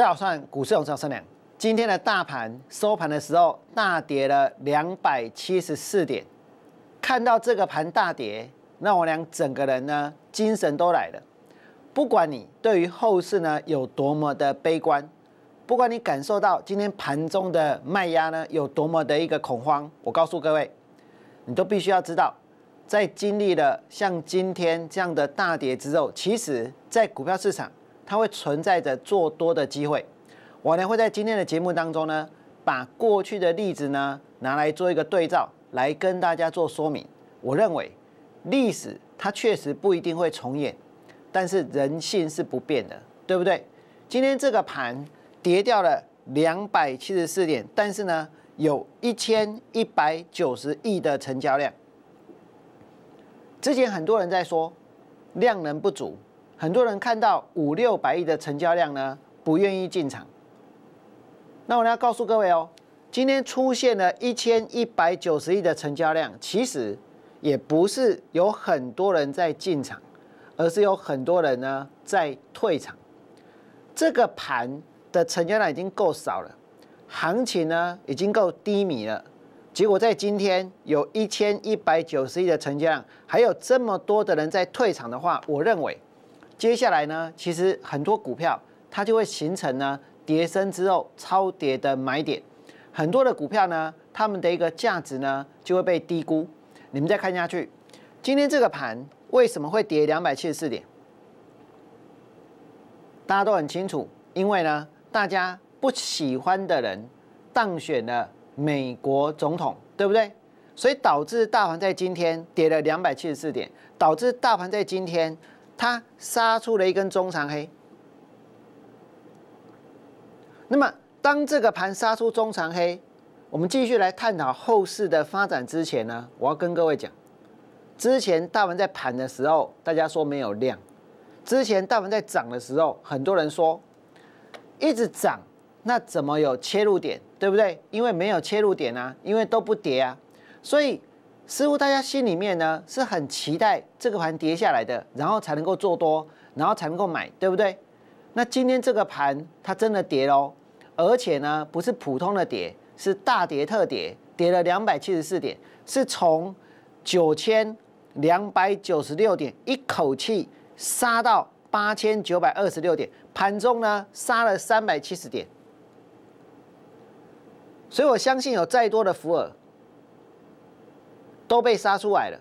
早算股市有什么商量？今天的大盘收盘的时候大跌了两百七十四点，看到这个盘大跌，那我俩整个人呢精神都来了。不管你对于后市呢有多么的悲观，不管你感受到今天盘中的卖压呢有多么的一个恐慌，我告诉各位，你都必须要知道，在经历了像今天这样的大跌之后，其实在股票市场。它会存在着做多的机会，我呢会在今天的节目当中呢，把过去的例子呢拿来做一个对照，来跟大家做说明。我认为历史它确实不一定会重演，但是人性是不变的，对不对？今天这个盘跌掉了两百七十四点，但是呢有一千一百九十亿的成交量，之前很多人在说量能不足。很多人看到五六百亿的成交量呢，不愿意进场。那我要告诉各位哦，今天出现了一千一百九十亿的成交量，其实也不是有很多人在进场，而是有很多人呢在退场。这个盘的成交量已经够少了，行情呢已经够低迷了。结果在今天有一千一百九十亿的成交量，还有这么多的人在退场的话，我认为。接下来呢，其实很多股票它就会形成呢，叠升之后超跌的买点。很多的股票呢，它们的一个价值呢就会被低估。你们再看下去，今天这个盘为什么会跌两百七十四点？大家都很清楚，因为呢，大家不喜欢的人当选了美国总统，对不对？所以导致大盘在今天跌了两百七十四点，导致大盘在今天。它杀出了一根中长黑，那么当这个盘杀出中长黑，我们继续来探讨后市的发展。之前呢，我要跟各位讲，之前大盘在盘的时候，大家说没有量；之前大盘在涨的时候，很多人说一直涨，那怎么有切入点？对不对？因为没有切入点啊，因为都不跌啊，所以。似乎大家心里面呢是很期待这个盘跌下来的，然后才能够做多，然后才能够买，对不对？那今天这个盘它真的跌喽，而且呢不是普通的跌，是大跌特跌，跌了两百七十四点，是从九千两百九十六点一口气杀到八千九百二十六点，盘中呢杀了三百七十点，所以我相信有再多的伏尔。都被杀出来了。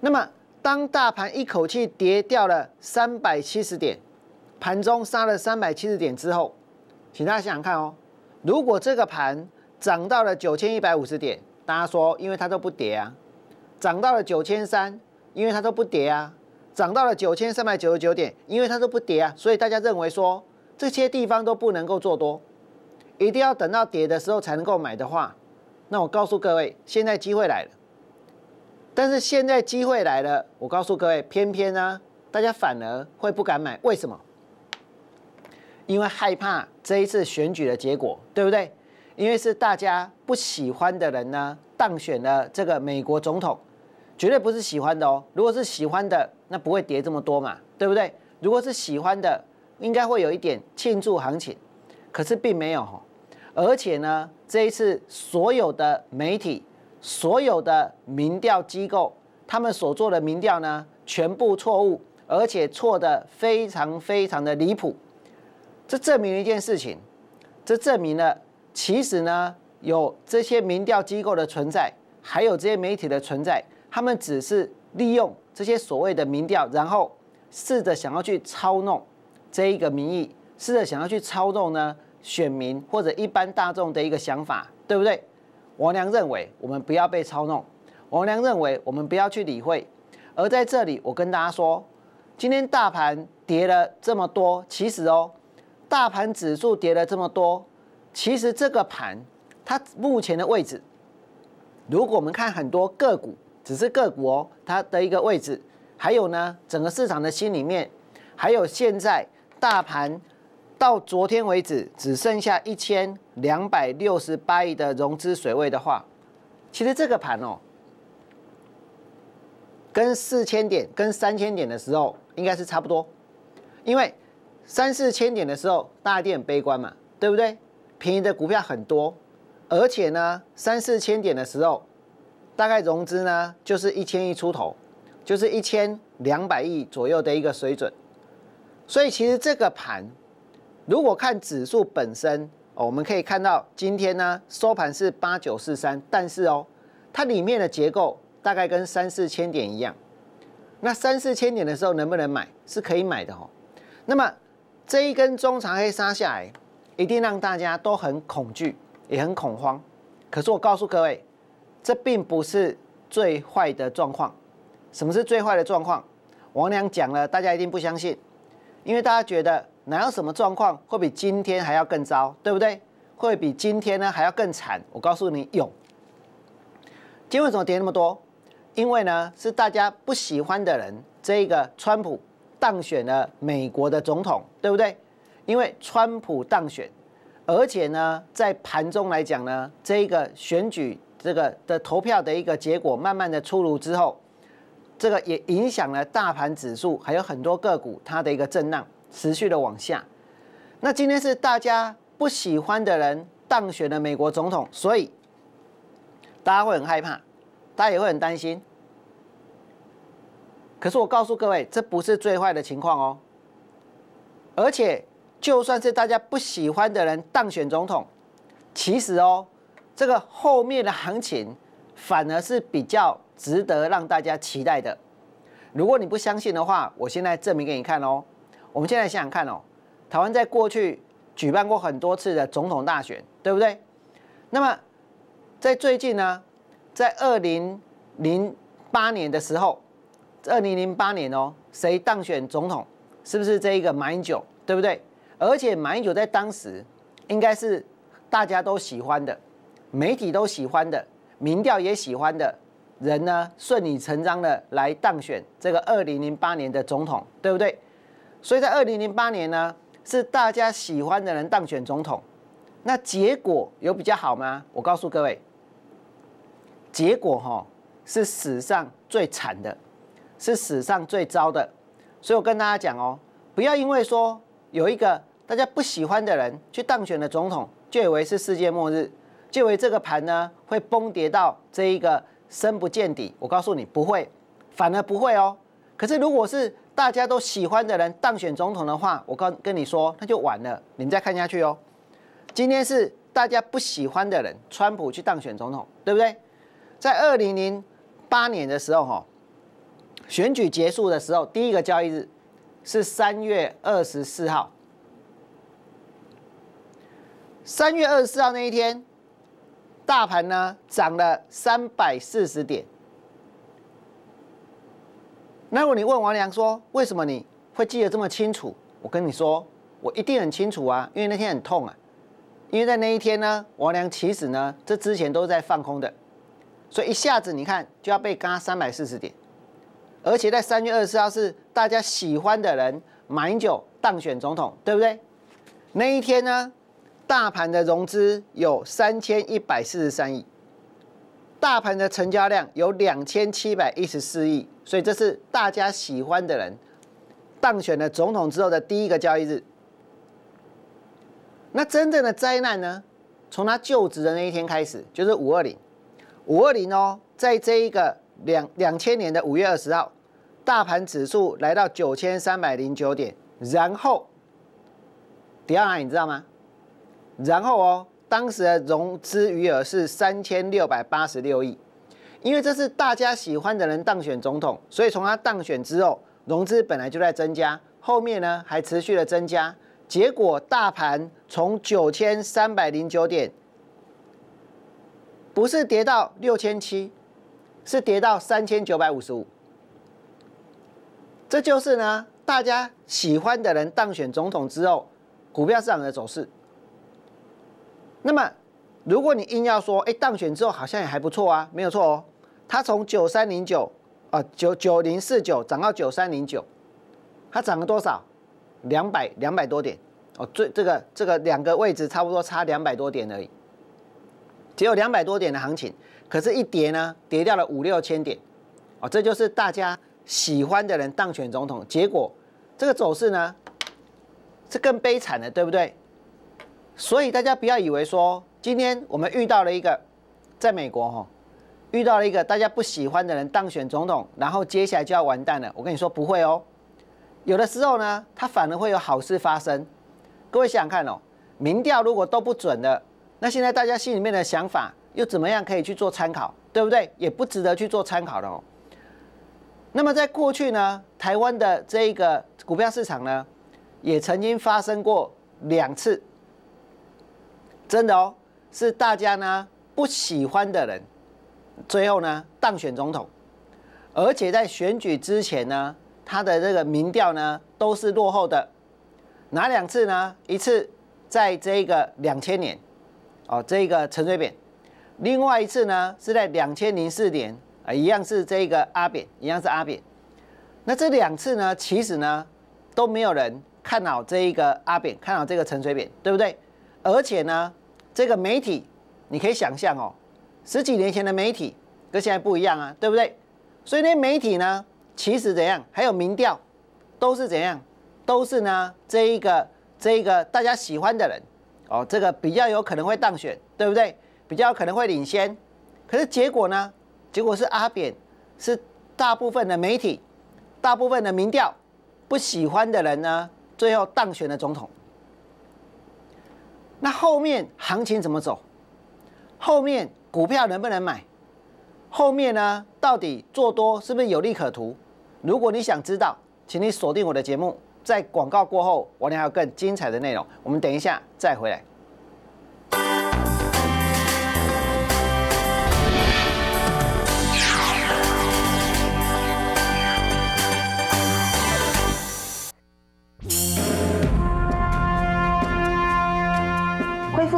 那么，当大盘一口气跌掉了三百七十点，盘中杀了三百七十点之后，请大家想想看哦。如果这个盘涨到了九千一百五十点，大家说，因为它都不跌啊，涨到了九千三，因为它都不跌啊，涨到了九千三百九十九点，因为它都不跌啊，所以大家认为说，这些地方都不能够做多，一定要等到跌的时候才能够买的话。那我告诉各位，现在机会来了，但是现在机会来了，我告诉各位，偏偏呢，大家反而会不敢买，为什么？因为害怕这一次选举的结果，对不对？因为是大家不喜欢的人呢当选了这个美国总统，绝对不是喜欢的哦。如果是喜欢的，那不会跌这么多嘛，对不对？如果是喜欢的，应该会有一点庆祝行情，可是并没有。而且呢，这一次所有的媒体、所有的民调机构，他们所做的民调呢，全部错误，而且错的非常非常的离谱。这证明了一件事情，这证明了其实呢，有这些民调机构的存在，还有这些媒体的存在，他们只是利用这些所谓的民调，然后试着想要去操弄这一个民意，试着想要去操弄呢。选民或者一般大众的一个想法，对不对？王良认为我们不要被操弄，王良认为我们不要去理会。而在这里，我跟大家说，今天大盘跌了这么多，其实哦，大盘指数跌了这么多，其实这个盘它目前的位置，如果我们看很多个股，只是个股哦，它的一个位置，还有呢，整个市场的心里面，还有现在大盘。到昨天为止，只剩下一千两百六十八亿的融资水位的话，其实这个盘哦，跟四千点、跟三千点的时候应该是差不多。因为三四千点的时候，大家都很悲观嘛，对不对？便宜的股票很多，而且呢，三四千点的时候，大概融资呢就是一千亿出头，就是一千两百亿左右的一个水准。所以其实这个盘。如果看指数本身哦，我们可以看到今天呢收盘是八九四三，但是哦，它里面的结构大概跟三四千点一样。那三四千点的时候能不能买？是可以买的哦。那么这一根中长黑纱下来，一定让大家都很恐惧，也很恐慌。可是我告诉各位，这并不是最坏的状况。什么是最坏的状况？王良讲了，大家一定不相信，因为大家觉得。哪有什么状况会比今天还要更糟，对不对？会比今天呢还要更惨？我告诉你，有。今天为什么跌那么多？因为呢是大家不喜欢的人，这个川普当选了美国的总统，对不对？因为川普当选，而且呢在盘中来讲呢，这一个选举这个的投票的一个结果慢慢的出炉之后，这个也影响了大盘指数，还有很多个股它的一个震荡。持续的往下，那今天是大家不喜欢的人当选的美国总统，所以大家会很害怕，大家也会很担心。可是我告诉各位，这不是最坏的情况哦。而且，就算是大家不喜欢的人当选总统，其实哦，这个后面的行情反而是比较值得让大家期待的。如果你不相信的话，我现在证明给你看哦。我们现在想想看哦，台湾在过去举办过很多次的总统大选，对不对？那么在最近呢，在二零零八年的时候，二零零八年哦，谁当选总统？是不是这一个马英九？对不对？而且马英九在当时应该是大家都喜欢的，媒体都喜欢的，民调也喜欢的人呢，顺理成章的来当选这个二零零八年的总统，对不对？所以在二零零八年呢，是大家喜欢的人当选总统，那结果有比较好吗？我告诉各位，结果哈是史上最惨的，是史上最糟的。所以我跟大家讲哦，不要因为说有一个大家不喜欢的人去当选了总统，就以为是世界末日，就以为这个盘呢会崩跌到这一个深不见底。我告诉你不会，反而不会哦。可是如果是大家都喜欢的人当选总统的话，我跟跟你说，那就晚了。你再看下去哦。今天是大家不喜欢的人，川普去当选总统，对不对？在二零零八年的时候，哈，选举结束的时候，第一个交易日是三月二十四号。三月二十四号那一天，大盘呢涨了三百四十点。那如果你问王良说为什么你会记得这么清楚？我跟你说，我一定很清楚啊，因为那天很痛啊。因为在那一天呢，王良其实呢，这之前都是在放空的，所以一下子你看就要被嘎三百四十点，而且在三月二十四号是大家喜欢的人马英九当选总统，对不对？那一天呢，大盘的融资有三千一百四十三亿。大盘的成交量有两千七百一十四亿，所以这是大家喜欢的人当选了总统之后的第一个交易日。那真正的灾难呢？从他就职的那一天开始，就是五二零，五二零哦，在这一个两两千年的五月二十号，大盘指数来到九千三百零九点，然后，第二，你知道吗？然后哦。当时的融资余额是三千六百八十六亿，因为这是大家喜欢的人当选总统，所以从他当选之后，融资本来就在增加，后面呢还持续的增加，结果大盘从九千三百零九点，不是跌到六千七，是跌到三千九百五十五，这就是呢大家喜欢的人当选总统之后，股票市场的走势。那么，如果你硬要说，哎，当选之后好像也还不错啊，没有错哦。它从九三零九，啊，九九零四九涨到九三零九，它涨了多少？两百两百多点哦。最这个这个两个位置差不多差两百多点而已，只有两百多点的行情。可是，一跌呢，跌掉了五六千点，哦，这就是大家喜欢的人当选总统，结果这个走势呢，是更悲惨的，对不对？所以大家不要以为说，今天我们遇到了一个在美国哈，遇到了一个大家不喜欢的人当选总统，然后接下来就要完蛋了。我跟你说不会哦，有的时候呢，他反而会有好事发生。各位想想看哦，民调如果都不准的，那现在大家心里面的想法又怎么样可以去做参考？对不对？也不值得去做参考的哦。那么在过去呢，台湾的这一个股票市场呢，也曾经发生过两次。真的哦，是大家呢不喜欢的人，最后呢当选总统，而且在选举之前呢，他的这个民调呢都是落后的。哪两次呢？一次在这个两千年，哦，这个陈水扁；另外一次呢是在两千零四年，啊，一样是这个阿扁，一样是阿扁。那这两次呢，其实呢都没有人看好这一个阿扁，看好这个陈水扁，对不对？而且呢，这个媒体，你可以想象哦，十几年前的媒体跟现在不一样啊，对不对？所以那媒体呢，其实怎样，还有民调，都是怎样，都是呢这一个这一个大家喜欢的人哦，这个比较有可能会当选，对不对？比较可能会领先，可是结果呢？结果是阿扁是大部分的媒体，大部分的民调不喜欢的人呢，最后当选了总统。那后面行情怎么走？后面股票能不能买？后面呢，到底做多是不是有利可图？如果你想知道，请你锁定我的节目，在广告过后，我还有更精彩的内容。我们等一下再回来。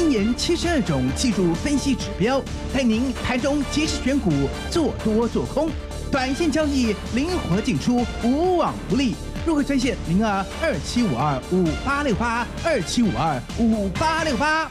今研七十二种技术分析指标，带您盘中及时选股，做多做空，短线交易灵活进出，无往不利。入会专线零二二七五二五八六八二七五二五八六八。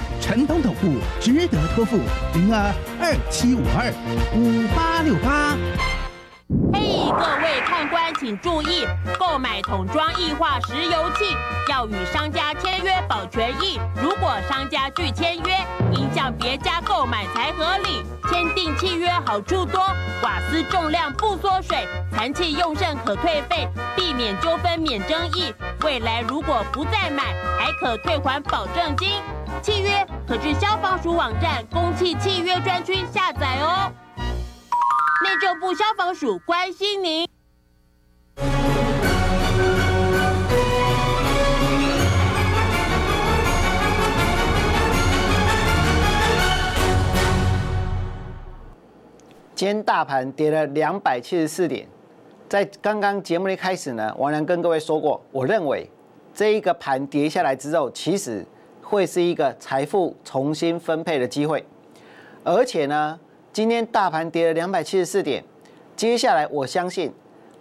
陈东桶户值得托付，零二二七五二五八六八。嘿，各位看官请注意，购买桶装液化石油气要与商家签约保权益。如果商家拒签约，应向别家购买才合理。签订契约好处多，瓦斯重量不缩水，残气用剩可退费，避免纠纷免争议。未来如果不再买，还可退还保证金。契约可至消防署网站“公契契约”专区下载哦。内政部消防署关心您。今天大盘跌了两百七十四点，在刚刚节目的开始呢，王良跟各位说过，我认为这一个盘跌下来之后，其实。会是一个财富重新分配的机会，而且呢，今天大盘跌了两百七十四点，接下来我相信，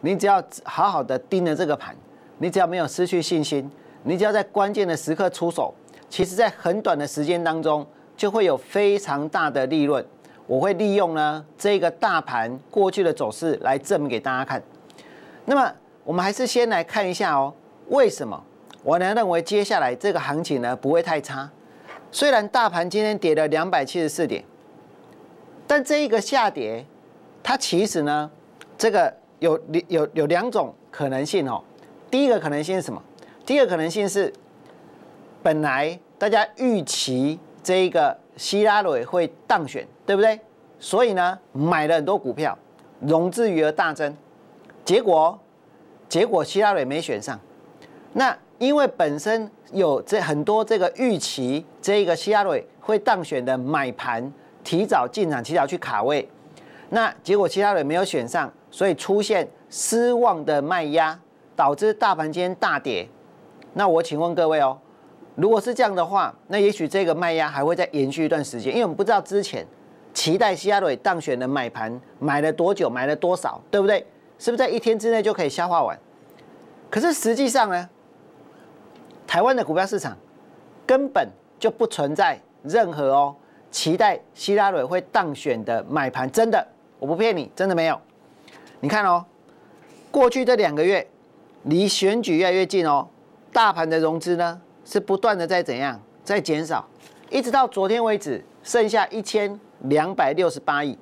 你只要好好的盯着这个盘，你只要没有失去信心，你只要在关键的时刻出手，其实在很短的时间当中就会有非常大的利润。我会利用呢这个大盘过去的走势来证明给大家看。那么，我们还是先来看一下哦，为什么？我呢认为接下来这个行情呢不会太差，虽然大盘今天跌了两百七十四点，但这一个下跌，它其实呢，这个有有有两种可能性哦。第一个可能性是什么？第一个可能性是，本来大家预期这一个希拉蕊会当选，对不对？所以呢，买了很多股票，融资余额大增，结果，结果希拉蕊没选上，那。因为本身有这很多这个预期，这个希拉瑞会当选的买盘提早进场，提早去卡位，那结果希拉瑞没有选上，所以出现失望的卖压，导致大盘今天大跌。那我请问各位哦，如果是这样的话，那也许这个卖压还会再延续一段时间，因为我们不知道之前期待希拉蕊当选的买盘买了多久，买了多少，对不对？是不是在一天之内就可以消化完？可是实际上呢？台湾的股票市场根本就不存在任何哦期待希拉里会当选的买盘，真的我不骗你，真的没有。你看哦，过去这两个月，离选举越来越近哦，大盘的融资呢是不断的在怎样在减少，一直到昨天为止，剩下一千两百六十八亿。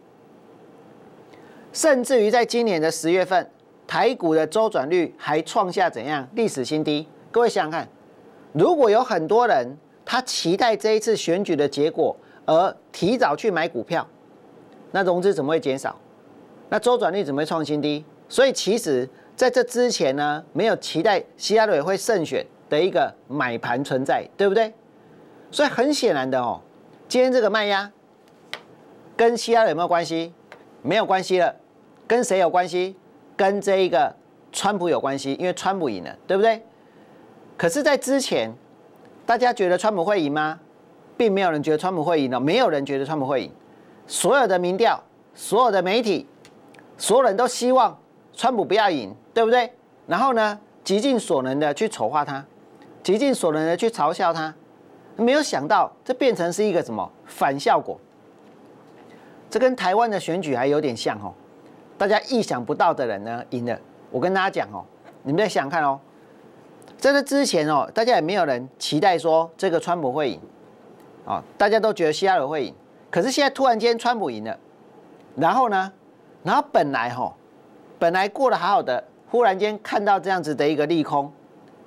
甚至于在今年的十月份，台股的周转率还创下怎样历史新低。各位想想看。如果有很多人他期待这一次选举的结果而提早去买股票，那融资怎么会减少？那周转率怎么会创新低？所以其实在这之前呢，没有期待希拉蕊会胜选的一个买盘存在，对不对？所以很显然的哦，今天这个卖压跟希拉蕊有没有关系？没有关系了，跟谁有关系？跟这一个川普有关系，因为川普赢了，对不对？可是，在之前，大家觉得川普会赢吗？并没有人觉得川普会赢哦，没有人觉得川普会赢。所有的民调，所有的媒体，所有人都希望川普不要赢，对不对？然后呢，极尽所能的去丑化他，极尽所能的去嘲笑他。没有想到，这变成是一个什么反效果？这跟台湾的选举还有点像哦。大家意想不到的人呢赢了。我跟大家讲哦，你们再想看哦。在这之前哦，大家也没有人期待说这个川普会赢，啊，大家都觉得希拉里会赢。可是现在突然间川普赢了，然后呢，然后本来哦，本来过得好好的，忽然间看到这样子的一个利空，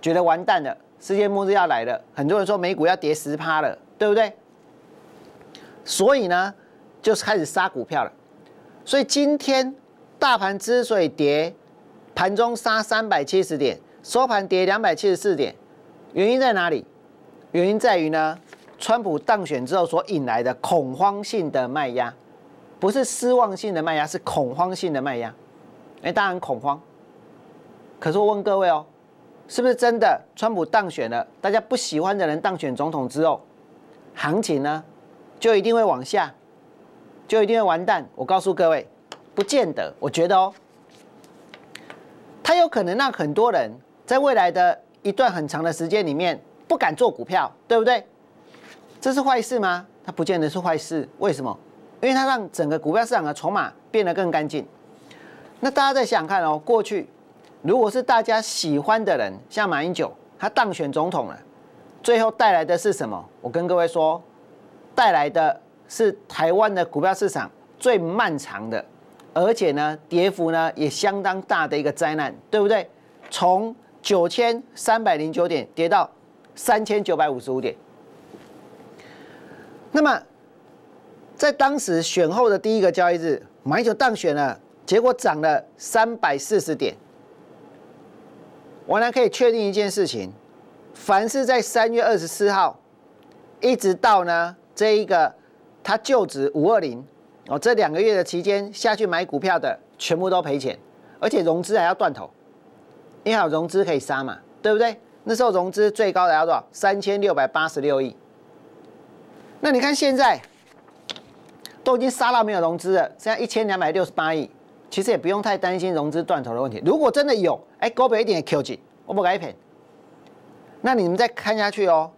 觉得完蛋了，世界末日要来了。很多人说美股要跌十趴了，对不对？所以呢，就开始杀股票了。所以今天大盘之所以跌，盘中杀三百七十点。收盘跌两百七十四点，原因在哪里？原因在于呢，川普当选之后所引来的恐慌性的卖压，不是失望性的卖压，是恐慌性的卖压。哎，当然恐慌。可是我问各位哦，是不是真的川普当选了，大家不喜欢的人当选总统之后，行情呢就一定会往下，就一定会完蛋？我告诉各位，不见得。我觉得哦，他有可能让很多人。在未来的一段很长的时间里面，不敢做股票，对不对？这是坏事吗？它不见得是坏事。为什么？因为它让整个股票市场的筹码变得更干净。那大家再想想看哦，过去如果是大家喜欢的人，像马英九，他当选总统了，最后带来的是什么？我跟各位说，带来的是台湾的股票市场最漫长的，而且呢，跌幅呢也相当大的一个灾难，对不对？从九千三百零九点跌到三千九百五十五点。那么，在当时选后的第一个交易日，买就当选了，结果涨了三百四十点。我呢可以确定一件事情：凡是在三月二十四号一直到呢这一个他就职五二零哦这两个月的期间下去买股票的，全部都赔钱，而且融资还要断头。你好，融资可以杀嘛？对不对？那时候融资最高达到多少？三千六百八十六亿。那你看现在都已经杀到没有融资了，现在一千两百六十八亿，其实也不用太担心融资断头的问题。如果真的有，哎，高表一点，QG，我不该骗。那你们再看下去哦。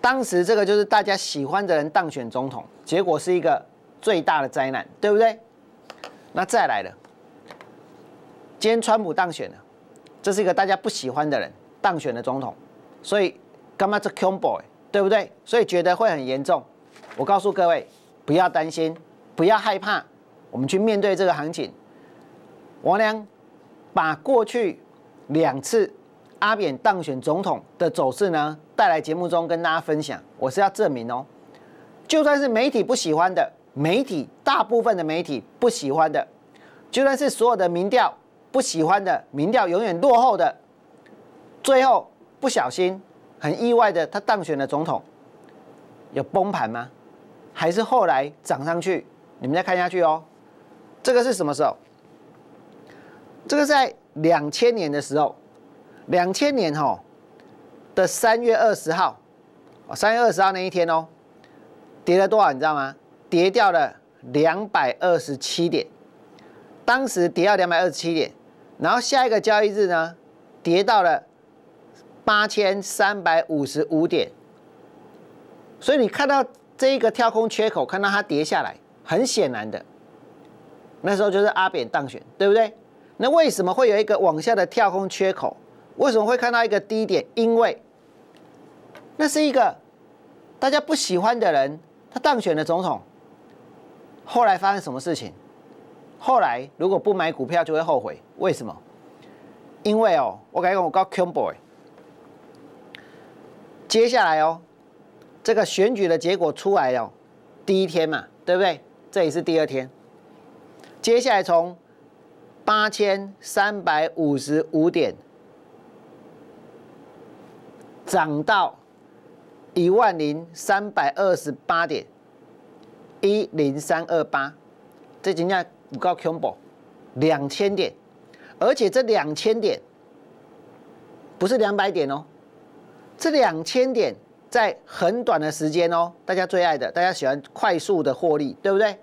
当时这个就是大家喜欢的人当选总统，结果是一个最大的灾难，对不对？那再来了，今天川普当选了。这是一个大家不喜欢的人当选的总统，所以干嘛这 cowboy，对不对？所以觉得会很严重。我告诉各位，不要担心，不要害怕，我们去面对这个行情。我呢，把过去两次阿扁当选总统的走势呢，带来节目中跟大家分享。我是要证明哦，就算是媒体不喜欢的，媒体大部分的媒体不喜欢的，就算是所有的民调。不喜欢的，民调永远落后的，最后不小心很意外的，他当选了总统，有崩盘吗？还是后来涨上去？你们再看下去哦。这个是什么时候？这个在两千年的时候，两千年哈的三月二十号，三月二十号那一天哦，跌了多少你知道吗？跌掉了两百二十七点，当时跌到两百二十七点。然后下一个交易日呢，跌到了八千三百五十五点，所以你看到这一个跳空缺口，看到它跌下来，很显然的，那时候就是阿扁当选，对不对？那为什么会有一个往下的跳空缺口？为什么会看到一个低点？因为那是一个大家不喜欢的人，他当选的总统。后来发生什么事情？后来如果不买股票就会后悔，为什么？因为哦，我感觉我叫 k u m Boy。接下来哦，这个选举的结果出来哦，第一天嘛，对不对？这里是第二天。接下来从八千三百五十五点涨到一万零三百二十八点一零三二八，这今天。五高 combo，两千点，而且这两千点不是两百点哦，这两千点在很短的时间哦，大家最爱的，大家喜欢快速的获利，对不对？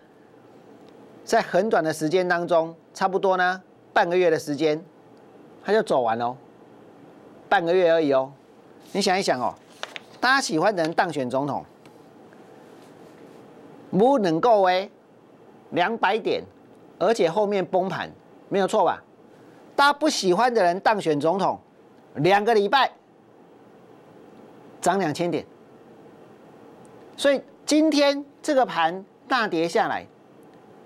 在很短的时间当中，差不多呢，半个月的时间，它就走完哦，半个月而已哦。你想一想哦，大家喜欢的人当选总统，不能够哎，两百点。而且后面崩盘没有错吧？大家不喜欢的人当选总统，两个礼拜涨两千点，所以今天这个盘大跌下来，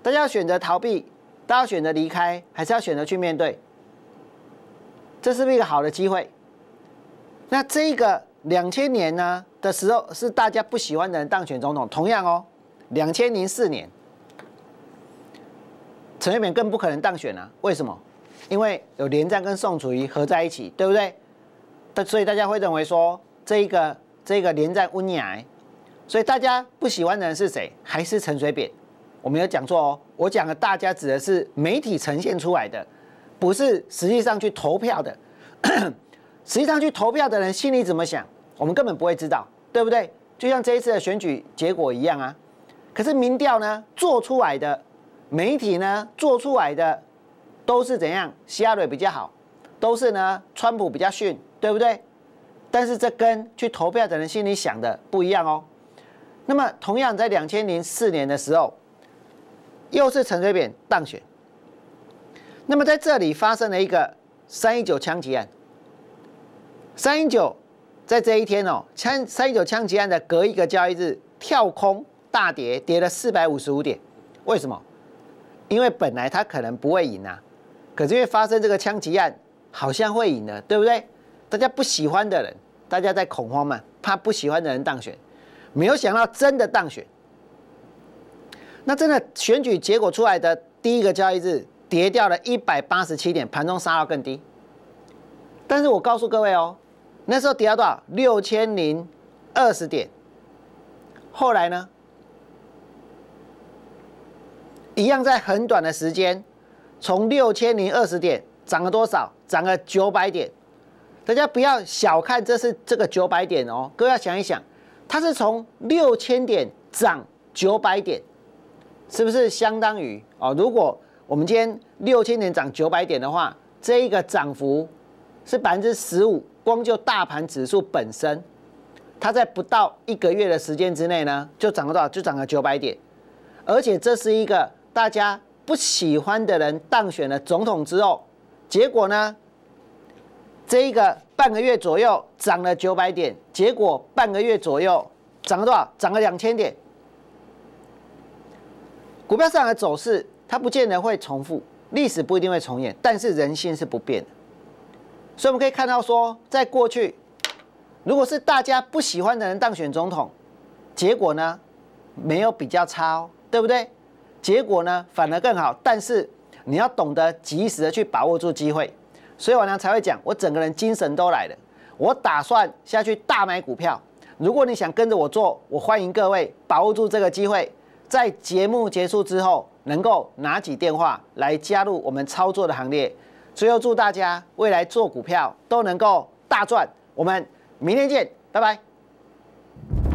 大家要选择逃避，大家选择离开，还是要选择去面对？这是不是一个好的机会？那这个两千年呢的时候是大家不喜欢的人当选总统，同样哦，两千零四年。陈水扁更不可能当选啊？为什么？因为有连战跟宋楚瑜合在一起，对不对？但所以大家会认为说，这一个、这个连战温尼癌，所以大家不喜欢的人是谁？还是陈水扁？我没有讲错哦，我讲的大家指的是媒体呈现出来的，不是实际上去投票的。实际上去投票的人心里怎么想，我们根本不会知道，对不对？就像这一次的选举结果一样啊。可是民调呢，做出来的。媒体呢做出来的都是怎样？希拉里比较好，都是呢川普比较逊，对不对？但是这跟去投票的人心里想的不一样哦。那么同样在两千零四年的时候，又是陈水扁当选。那么在这里发生了一个三一九枪击案。三一九在这一天哦，枪三一九枪击案的隔一个交易日跳空大跌，跌了四百五十五点，为什么？因为本来他可能不会赢啊，可是因为发生这个枪击案，好像会赢了，对不对？大家不喜欢的人，大家在恐慌嘛，怕不喜欢的人当选，没有想到真的当选。那真的选举结果出来的第一个交易日，跌掉了一百八十七点，盘中杀掉更低。但是我告诉各位哦，那时候跌到多少？六千零二十点。后来呢？一样在很短的时间，从六千零二十点涨了多少？涨了九百点。大家不要小看这是这个九百点哦，各位要想一想，它是从六千点涨九百点，是不是相当于哦？如果我们今天六千点涨九百点的话，这一个涨幅是百分之十五。光就大盘指数本身，它在不到一个月的时间之内呢，就涨了多少？就涨了九百点，而且这是一个。大家不喜欢的人当选了总统之后，结果呢？这一个半个月左右涨了九百点，结果半个月左右涨了多少？涨了两千点。股票市场的走势它不见得会重复，历史不一定会重演，但是人性是不变的。所以我们可以看到说，在过去，如果是大家不喜欢的人当选总统，结果呢，没有比较差哦，对不对？结果呢，反而更好。但是你要懂得及时的去把握住机会，所以我呢才会讲，我整个人精神都来了。我打算下去大买股票。如果你想跟着我做，我欢迎各位把握住这个机会，在节目结束之后，能够拿起电话来加入我们操作的行列。最后祝大家未来做股票都能够大赚。我们明天见，拜拜。